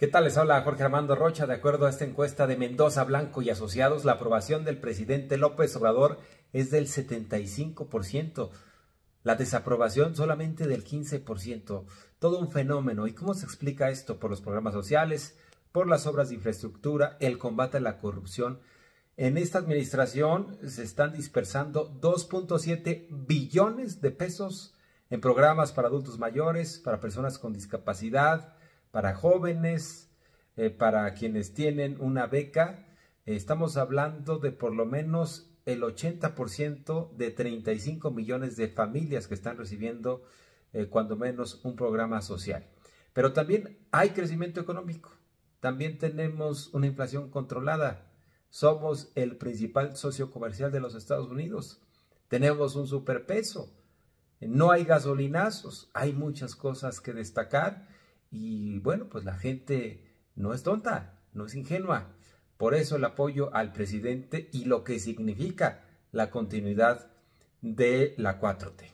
¿Qué tal? Les habla Jorge Armando Rocha. De acuerdo a esta encuesta de Mendoza Blanco y Asociados, la aprobación del presidente López Obrador es del 75%, la desaprobación solamente del 15%. Todo un fenómeno. ¿Y cómo se explica esto? Por los programas sociales, por las obras de infraestructura, el combate a la corrupción. En esta administración se están dispersando 2.7 billones de pesos en programas para adultos mayores, para personas con discapacidad, para jóvenes, eh, para quienes tienen una beca. Estamos hablando de por lo menos el 80% de 35 millones de familias que están recibiendo eh, cuando menos un programa social. Pero también hay crecimiento económico, también tenemos una inflación controlada, somos el principal socio comercial de los Estados Unidos, tenemos un superpeso, no hay gasolinazos, hay muchas cosas que destacar y bueno, pues la gente no es tonta, no es ingenua. Por eso el apoyo al presidente y lo que significa la continuidad de la 4T.